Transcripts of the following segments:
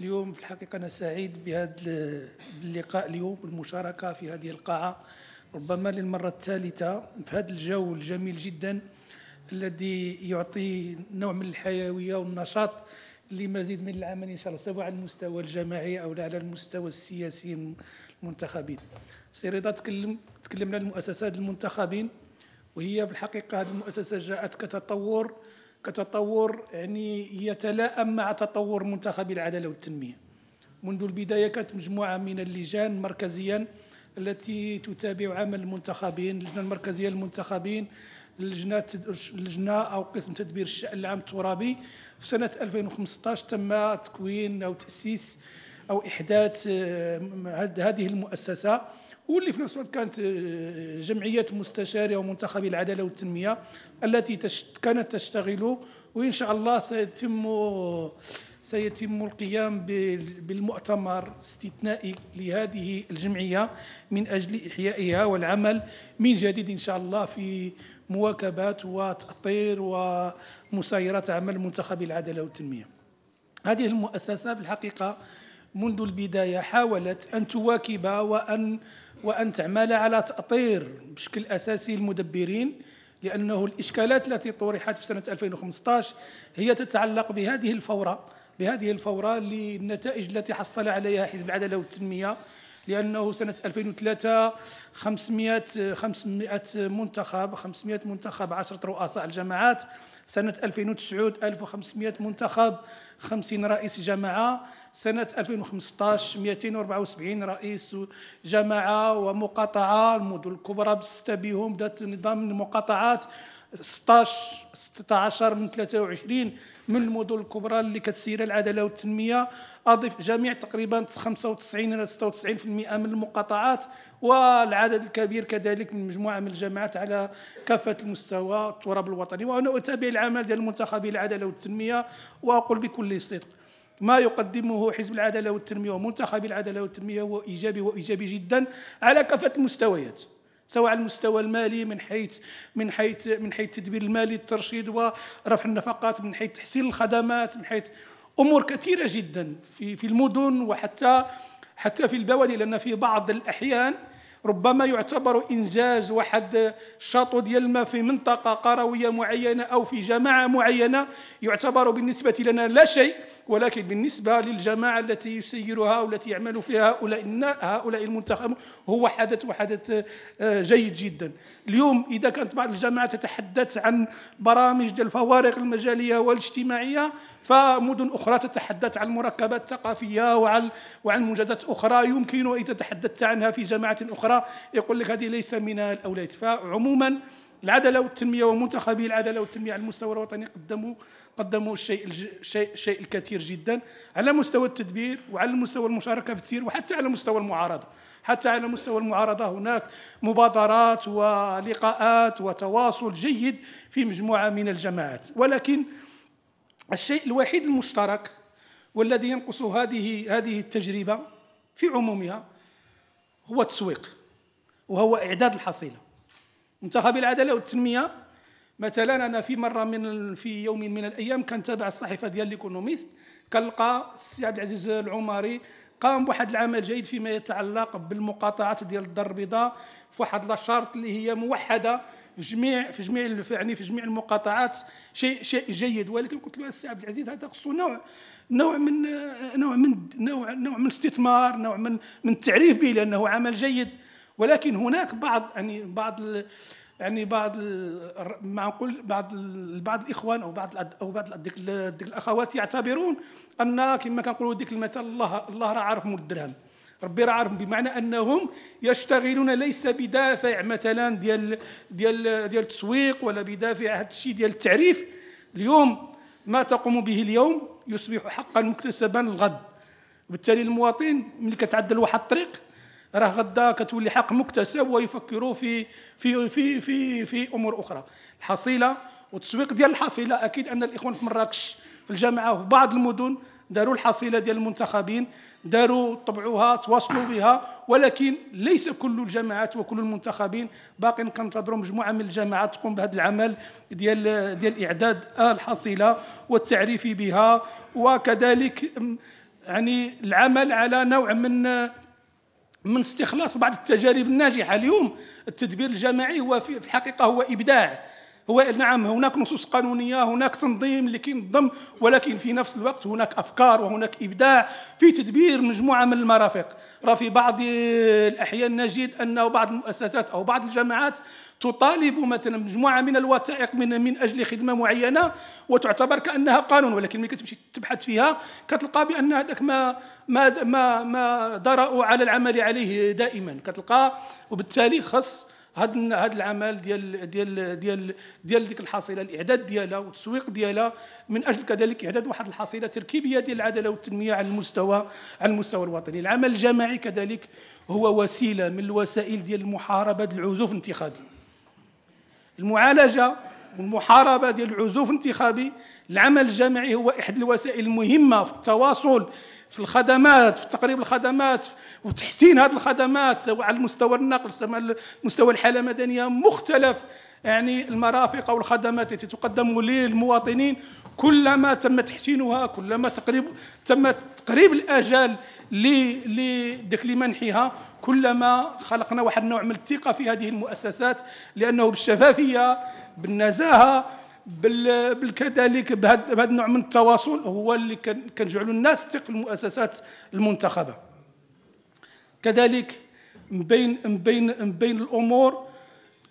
اليوم في الحقيقة أنا سعيد بهذا اللقاء اليوم والمشاركة في هذه القاعة ربما للمرة الثالثة في هذا الجو الجميل جدا الذي يعطي نوع من الحيوية والنشاط لمزيد من العمل إن شاء الله سواء على المستوى الجماعي أو على المستوى السياسي المنتخبين سي تكلم تكلمنا المؤسسات المنتخبين وهي في الحقيقة هذه المؤسسة جاءت كتطور كتطور يعني يتلائم مع تطور منتخب العداله والتنميه منذ البدايه كانت مجموعه من اللجان مركزيا التي تتابع عمل المنتخبين اللجنه المركزيه للمنتخبين اللجنه اللجنه او قسم تدبير الشان العام الترابي في سنه 2015 تم تكوين او تاسيس او احداث آه، هذه المؤسسه واللي في نفس الوقت كانت آه، جمعيه مستشاري ومنتخبي العداله والتنميه التي كانت تشتغل وان شاء الله سيتم سيتم القيام بالمؤتمر استثنائي لهذه الجمعيه من اجل احيائها والعمل من جديد ان شاء الله في مواكبه وتاطير ومسايره عمل منتخب العداله والتنميه. هذه المؤسسه بالحقيقة منذ البدايه حاولت ان تواكب وان وأن تعمل على تأطير بشكل أساسي المدبرين لأنه الإشكالات التي طرحت في سنة 2015 هي تتعلق بهذه الفورة بهذه الفورة للنتائج التي حصل عليها حزب العدالة والتنمية لانه سنه 2003 500 500 منتخب 500 منتخب 10 رؤساء الجماعات سنه 2009 1500 منتخب 50 رئيس جماعه سنه 2015 274 رئيس جماعه ومقاطعه المدن الكبرى بسته بهم ذات نظام المقاطعات 16 16 من 23 من المدن الكبرى اللي كتسير العداله والتنميه اضف جميع تقريبا 95 الى 96% من المقاطعات والعدد الكبير كذلك من مجموعه من الجامعات على كافه المستوى التراب الوطني وانا اتابع العمل ديال منتخبي العداله والتنميه واقول بكل صدق ما يقدمه حزب العداله والتنميه ومنتخب العداله والتنميه هو ايجابي وايجابي جدا على كافه المستويات سواء على المستوى المالي من حيث من حيث من حيث التدبير المالي الترشيد ورفع النفقات من حيث تحسين الخدمات من حيث امور كثيره جدا في في المدن وحتى حتى في البوادي لان في بعض الاحيان ربما يعتبر انجاز واحد الشاطئ ديال الماء في منطقه قرويه معينه او في جماعه معينه يعتبر بالنسبه لنا لا شيء ولكن بالنسبة للجماعة التي يسيرها والتي يعمل فيها هؤلاء هؤلاء المنتخب هو حدث وحدث آه، جيد جدا اليوم إذا كانت بعض الجماعات تتحدث عن برامج الفوارق المجالية والاجتماعية فمدن أخرى تتحدث عن المركبات الثقافية وعن وعن منجزات أخرى يمكن أن تتحدث عنها في جماعة أخرى يقول لك هذه ليس من الأولاد فعموما العداله والتنميه ومنتخبي العداله والتنميه على المستوى الوطني قدموا قدموا الشيء الشيء الشيء الكثير جدا على مستوى التدبير وعلى مستوى المشاركه في التسيير وحتى على مستوى المعارضه حتى على مستوى المعارضه هناك مبادرات ولقاءات وتواصل جيد في مجموعه من الجماعات ولكن الشيء الوحيد المشترك والذي ينقص هذه هذه التجربه في عمومها هو التسويق وهو اعداد الحصيله منتخب العداله والتنميه مثلا انا في مره من في يوم من الايام كنتابع الصحيفه ديال ليكونوميست كنلقى السي عبد العزيز العماري قام بواحد العمل جيد فيما يتعلق بالمقاطعات ديال الدار البيضاء في واحد لاشارت اللي هي موحده في جميع في جميع يعني في جميع المقاطعات شيء شيء جيد ولكن قلت له السي عبد العزيز هذا خصو نوع نوع من نوع من نوع نوع من استثمار نوع من من التعريف به لانه عمل جيد ولكن هناك بعض يعني بعض يعني بعض ما نقول بعض بعض الاخوان او بعض او بعض ديك الاخوات يعتبرون ان كما كنقولوا ديك المثل الله الله راه عارف مول الدرهم ربي راه عارف بمعنى انهم يشتغلون ليس بدافع مثلا ديال ديال ديال التسويق ولا بدافع هذا الشيء ديال التعريف اليوم ما تقوم به اليوم يصبح حقا مكتسبا الغد بالتالي المواطن ملي كتعدل واحد الطريق راه غدا كتولي حق مكتسب ويفكروا في في في في في امور اخرى الحصيله والتسويق ديال الحصيله اكيد ان الاخوان في مراكش في الجامعه وفي بعض المدن داروا الحصيله ديال المنتخبين داروا طبعوها تواصلوا بها ولكن ليس كل الجامعات وكل المنتخبين باقي كنتظروا مجموعه من الجامعات تقوم بهذا العمل ديال ديال اعداد الحصيله والتعريف بها وكذلك يعني العمل على نوع من من استخلاص بعض التجارب الناجحه اليوم التدبير الجماعي هو في الحقيقه هو ابداع هو إيه؟ نعم هناك نصوص قانونيه هناك تنظيم اللي كينظم ولكن في نفس الوقت هناك افكار وهناك ابداع في تدبير مجموعه من المرافق راه في بعض الاحيان نجد انه بعض المؤسسات او بعض الجماعات تطالب مثلا مجموعه من الوثائق من من اجل خدمه معينه وتعتبر كانها قانون ولكن ملي كتمشي تبحث فيها كتلقى بان هذاك ما ما ما ما درأوا على العمل عليه دائما كتلقى وبالتالي خص هاد هاد العمل ديال ديال ديال ديال ديك الحصيله الاعداد ديالها والتسويق ديالها من اجل كذلك اعداد واحد الحصيله تركيبيه ديال العداله والتنميه على المستوى على المستوى الوطني العمل الجماعي كذلك هو وسيله من الوسائل ديال المحاربه ديال العزوف الانتخابي المعالجه والمحاربه ديال العزوف الانتخابي العمل الجماعي هو احد الوسائل المهمه في التواصل في الخدمات في تقريب الخدمات وتحسين هذه الخدمات سواء على مستوى النقل سواء على مستوى الحاله المدنيه مختلف يعني المرافق او الخدمات التي تقدم للمواطنين كلما تم تحسينها كلما تقريب تم تقريب الاجال لذاك لمنحها كلما خلقنا واحد النوع من الثقه في هذه المؤسسات لانه بالشفافيه بالنزاهه بالكذلك بهذا النوع من التواصل هو اللي كنجعلوا الناس تثق في المؤسسات المنتخبه كذلك من بين من بين من بين الامور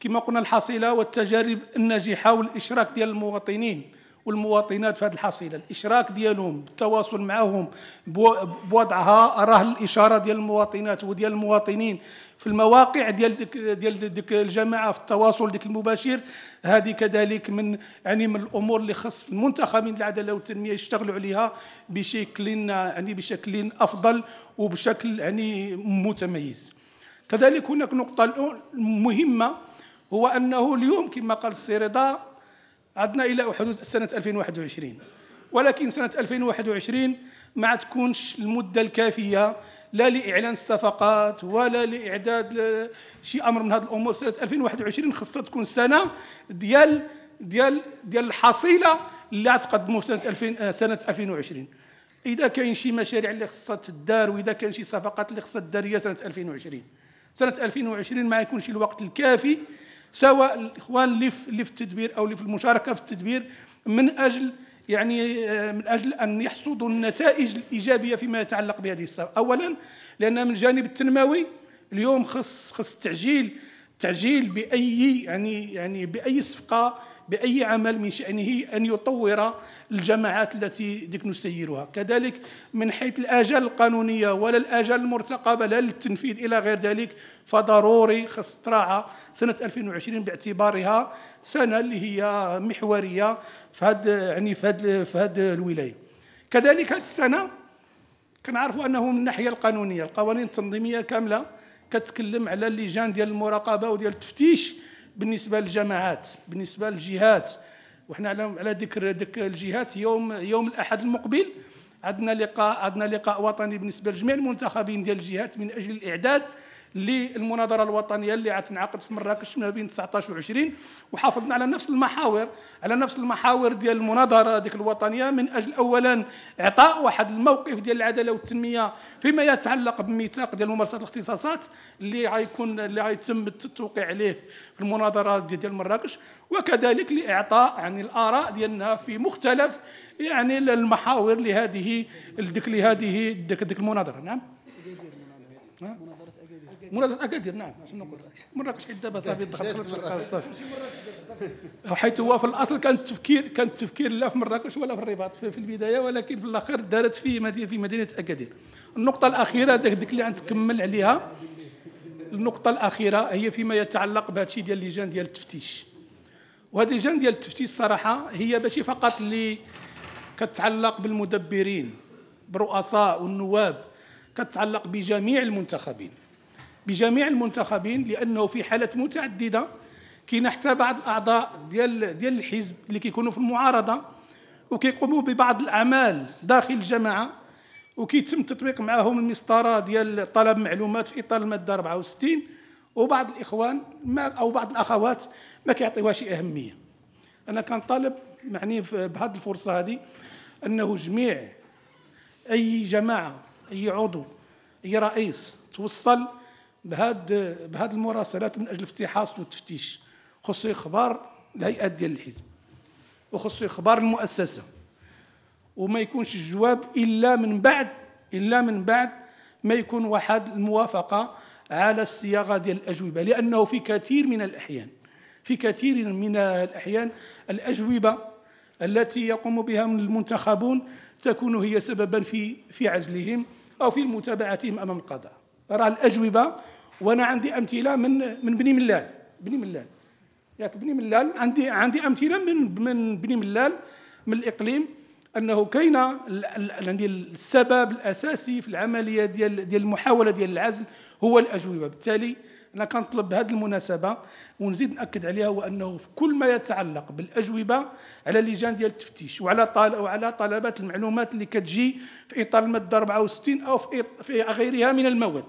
كما قلنا الحصيله والتجارب الناجحه والاشراك ديال المواطنين والمواطنات في هذه الحصيله الاشراك ديالهم التواصل معهم بوضعها راه الاشاره ديال المواطنات وديال المواطنين في المواقع ديال ديك ديال ديك الجماعه في التواصل ديك المباشر هذه كذلك من يعني من الامور اللي خص المنتخبين للعداله والتنميه يشتغلوا عليها بشكل يعني بشكل افضل وبشكل يعني متميز كذلك هناك نقطه مهمه هو انه اليوم كما قال السيردا عدنا الى حدود سنه 2021 ولكن سنه 2021 ما تكونش المده الكافيه لا لاعلان الصفقات ولا لاعداد شي امر من هذه الامور سنه 2021 خصها تكون سنه ديال ديال ديال الحصيله اللي غتقدموا في سنه 2000 سنه 2020 اذا كاين شي مشاريع اللي خصها تدار واذا كاين شي صفقات اللي خصها تدار هي سنه 2020 سنه 2020 ما يكونش الوقت الكافي سواء الاخوان اللي في اللي في التدبير او اللي في المشاركه في التدبير من اجل يعني آه، من اجل ان يحصدوا النتائج الايجابيه فيما يتعلق بهذه الثوره، اولا لان من الجانب التنموي اليوم خص خص التعجيل تعجيل باي يعني يعني باي صفقه باي عمل من شانه ان يطور الجماعات التي نسيرها كذلك من حيث الاجال القانونيه ولا الاجال المرتقبه لا للتنفيذ الى غير ذلك فضروري خص تراعى سنه 2020 باعتبارها سنه اللي هي محوريه في هاد يعني في هاد في هاد الولايه كذلك هذه السنه كنعرفوا انه من الناحيه القانونيه القوانين التنظيميه كامله كتكلم على اللجان ديال المراقبه وديال التفتيش بالنسبه للجماعات بالنسبه للجهات وحنا على على ذكر ذاك الجهات يوم يوم الاحد المقبل عندنا لقاء عندنا لقاء وطني بالنسبه لجميع المنتخبين ديال الجهات من اجل الاعداد للمناظره الوطنيه اللي غتنعقد في مراكش ما بين 19 و20 وحافظنا على نفس المحاور على نفس المحاور ديال المناظره ديك الوطنيه من اجل اولا اعطاء واحد الموقف ديال العداله والتنميه فيما يتعلق بميثاق ديال ممارسه الاختصاصات اللي غيكون اللي غيتم التوقيع عليه في المناظره ديال مراكش وكذلك لاعطاء يعني الاراء ديالنا في مختلف يعني المحاور لهذه لهذه ديك المناظره نعم, نعم. مناظره مراكش اكادير نعم شنو نقول مراكش حيت دابا صافي دخلت صافي حيت هو في الاصل كان التفكير كان التفكير لا في مراكش ولا في الرباط في البدايه ولكن في الاخر دارت في مدينه في مدينه اكادير النقطه الاخيره ديك اللي غنتكمل عليها النقطه الاخيره هي فيما يتعلق بهذا الشيء ديال لجان ديال التفتيش وهذه اللجان ديال التفتيش الصراحه هي ماشي فقط اللي كتعلق بالمدبرين برؤساء والنواب كتعلق بجميع المنتخبين بجميع المنتخبين لانه في حالات متعدده كاين حتى بعض الاعضاء ديال ديال الحزب اللي كيكونوا في المعارضه وكيقوموا ببعض الاعمال داخل الجماعه وكيتم تطبيق معهم المسطره ديال طلب معلومات في اطار الماده 64 وبعض الاخوان ما او بعض الاخوات ما كيعطيوهاش اهميه انا كنطالب معني بهذه الفرصه هذه انه جميع اي جماعه اي عضو اي رئيس توصل بهاد بهاد المراسلات من اجل الافتحاص والتفتيش خصو اخبار الهيئات ديال الحزب وخصو اخبار المؤسسه وما يكونش الجواب الا من بعد الا من بعد ما يكون واحد الموافقه على الصياغه ديال الاجوبه لانه في كثير من الاحيان في كثير من الاحيان الاجوبه التي يقوم بها من المنتخبون تكون هي سببا في في عزلهم او في متابعتهم امام القضاء راه الاجوبه وانا عندي امثله من من بني ملال بني ملال ياك بني ملال عندي عندي امثله من من بني ملال من الاقليم انه كاين يعني السبب الاساسي في العمليه ديال ديال المحاوله ديال العزل هو الاجوبه بالتالي انا كنطلب بهذه المناسبه ونزيد ناكد عليها هو انه في كل ما يتعلق بالاجوبه على لجان ديال التفتيش وعلى طال وعلى طلبات المعلومات اللي كتجي في اطار الماده 64 او في غيرها من المواد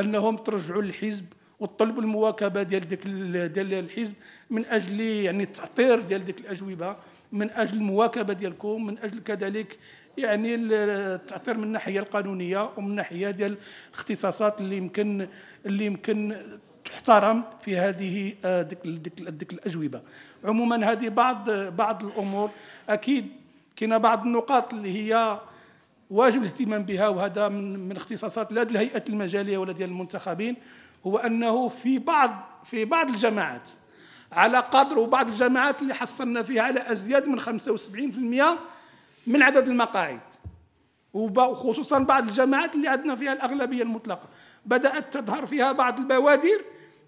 انهم ترجعوا للحزب وتطلبوا المواكبه ديال ديك ديال الحزب من اجل يعني التعطير ديال ديك الاجوبه من اجل المواكبه ديالكم من اجل كذلك يعني التعطير من الناحيه القانونيه ومن الناحيه ديال الاختصاصات اللي يمكن اللي يمكن تحترم في هذه آه، ديك ديك ديك الاجوبه عموما هذه بعض بعض الامور اكيد كاينه بعض النقاط اللي هي واجب الاهتمام بها وهذا من من اختصاصات لا الهيئات المجاليه ولا ديال المنتخبين هو انه في بعض في بعض الجماعات على قدر وبعض الجماعات اللي حصلنا فيها على ازيد من 75% من عدد المقاعد وخصوصا بعض الجماعات اللي عندنا فيها الاغلبيه المطلقه بدات تظهر فيها بعض البوادر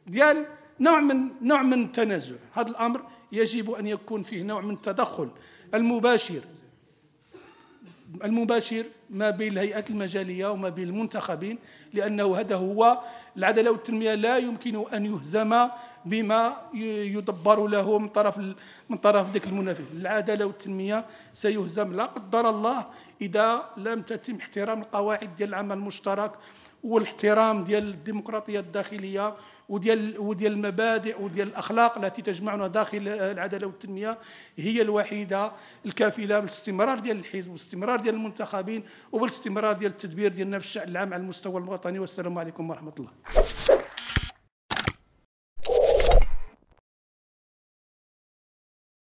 ديال نوع من نوع من التنازع هذا الامر يجب ان يكون فيه نوع من التدخل المباشر المباشر ما بين الهيئات المجالية وما بين المنتخبين لأنه هذا هو العدالة والتنمية لا يمكن أن يهزم بما يدبر له من طرف من طرف ذاك المنافس العدالة والتنمية سيهزم لا قدر الله اذا لم تتم احترام القواعد ديال العمل المشترك والاحترام ديال الديمقراطيه الداخليه وديال وديال المبادئ وديال الاخلاق التي تجمعنا داخل العداله والتنميه هي الوحيده الكافله بالاستمرار ديال الحزب والاستمرار ديال المنتخبين وبالاستمرار ديال التدبير ديالنا في الشان العام على المستوى الوطني والسلام عليكم ورحمه الله